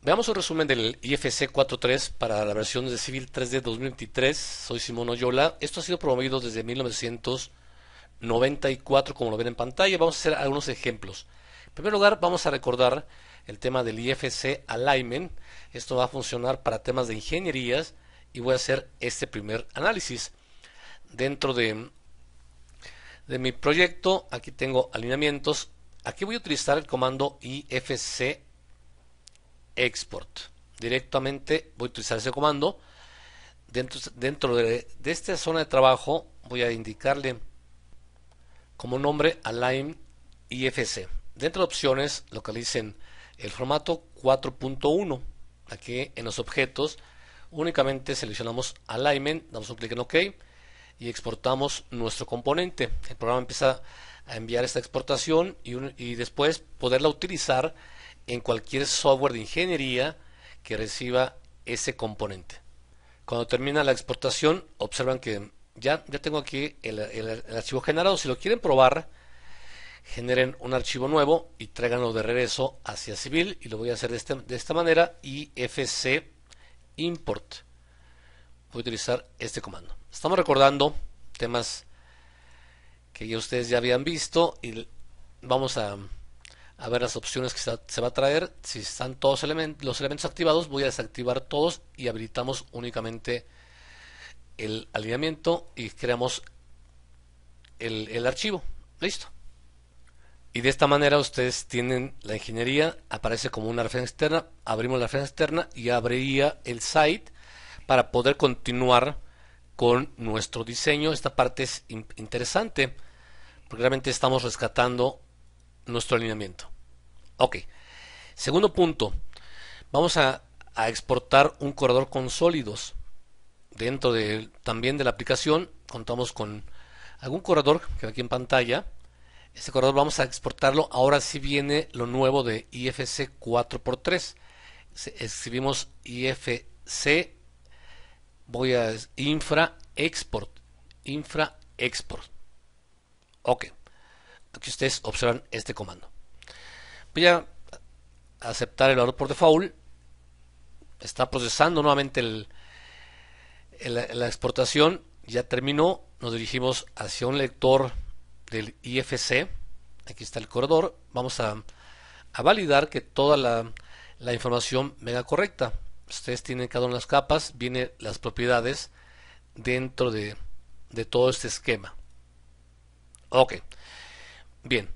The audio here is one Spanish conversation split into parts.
Veamos un resumen del IFC 4.3 para la versión de Civil 3D 2023. Soy Simón Oyola. Esto ha sido promovido desde 1994, como lo ven en pantalla. Vamos a hacer algunos ejemplos. En primer lugar, vamos a recordar el tema del IFC Alignment. Esto va a funcionar para temas de ingenierías y voy a hacer este primer análisis. Dentro de, de mi proyecto, aquí tengo alineamientos. Aquí voy a utilizar el comando IFC export. Directamente voy a utilizar ese comando. Dentro, dentro de, esta zona de trabajo voy a indicarle como nombre Align IFC. Dentro de opciones localicen el formato 4.1. Aquí en los objetos únicamente seleccionamos Alignment, damos un clic en OK y exportamos nuestro componente. El programa empieza a enviar esta exportación y, y después poderla utilizar en cualquier software de ingeniería que reciba ese componente. Cuando termina la exportación, observan que ya, ya tengo aquí el, archivo generado. Si lo quieren probar, generen un archivo nuevo y tráiganlo de regreso hacia civil. Y lo voy a hacer de, este, esta manera, ifc import. Voy a utilizar este comando. Estamos recordando temas que ya ustedes ya habían visto y vamos a a ver las opciones que se va a traer. Si están todos los elementos activados, voy a desactivar todos y habilitamos únicamente el alineamiento y creamos el, el archivo. Listo. Y de esta manera ustedes tienen la ingeniería, aparece como una referencia externa, abrimos la referencia externa y abriría el site para poder continuar con nuestro diseño. Esta parte es interesante porque realmente estamos rescatando nuestro alineamiento. Ok. Segundo punto. Vamos a, exportar un corredor con sólidos. Dentro de, también de la aplicación contamos con algún corredor que aquí en pantalla. Este corredor vamos a exportarlo. Ahora si viene lo nuevo de IFC 4x3. Escribimos IFC. Voy a infra export. Infra export. Ok aquí ustedes observan este comando. Voy a aceptar el valor por default. Está procesando nuevamente el, la exportación. Ya terminó. Nos dirigimos hacia un lector del IFC. Aquí está el corredor. Vamos a, validar que toda la, información venga correcta. Ustedes tienen cada una de las capas. viene las propiedades dentro de todo este esquema. Ok. Bien,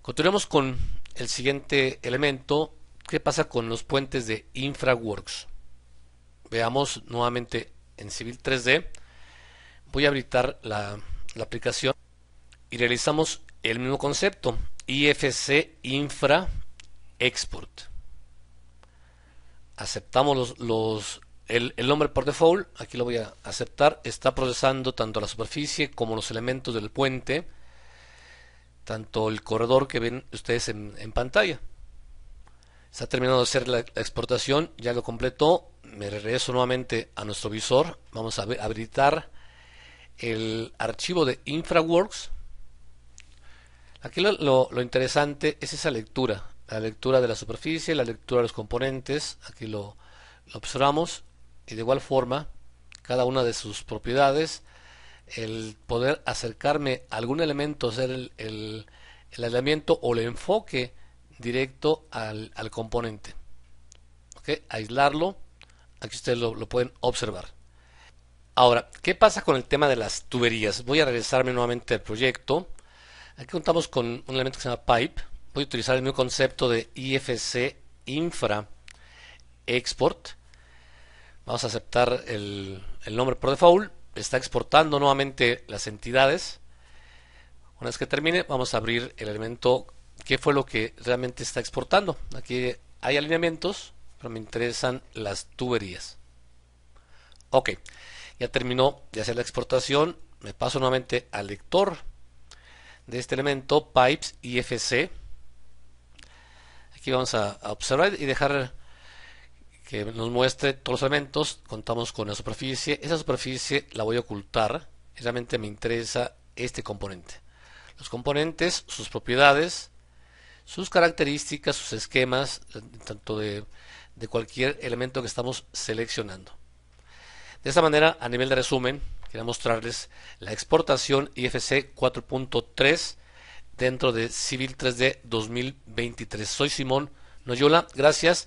continuemos con el siguiente elemento. ¿Qué pasa con los puentes de InfraWorks? Veamos nuevamente en Civil 3D. Voy a habilitar la, aplicación y realizamos el mismo concepto. IFC Infra Export. Aceptamos el, nombre por default, aquí lo voy a aceptar, está procesando tanto la superficie como los elementos del puente tanto el corredor que ven ustedes en, pantalla. Se ha terminado de hacer la, exportación, ya lo completó. Me regreso nuevamente a nuestro visor. Vamos a habilitar el archivo de InfraWorks. Aquí lo, interesante es esa lectura, la lectura de la superficie, la lectura de los componentes. Aquí lo observamos y de igual forma cada una de sus propiedades el poder acercarme a algún elemento, hacer el, aislamiento o el enfoque directo al, componente. ¿Ok? Aislarlo. Aquí ustedes lo, pueden observar. Ahora, ¿qué pasa con el tema de las tuberías? Voy a regresarme nuevamente al proyecto. Aquí contamos con un elemento que se llama pipe. Voy a utilizar el mismo concepto de IFC infra export. Vamos a aceptar el nombre por default está exportando nuevamente las entidades. Una vez que termine, vamos a abrir el elemento qué fue lo que realmente está exportando. Aquí hay alineamientos, pero me interesan las tuberías. Ok, ya terminó de hacer la exportación. Me paso nuevamente al lector de este elemento, pipes IFC. Aquí vamos a, a observar y dejar que nos muestre todos los elementos, contamos con la superficie, esa superficie la voy a ocultar, realmente me interesa este componente. Los componentes, sus propiedades, sus características, sus esquemas, tanto de, cualquier elemento que estamos seleccionando. De esta manera, a nivel de resumen, quería mostrarles la exportación IFC 4.3 dentro de Civil 3D 2023. Soy Simón Noyola, gracias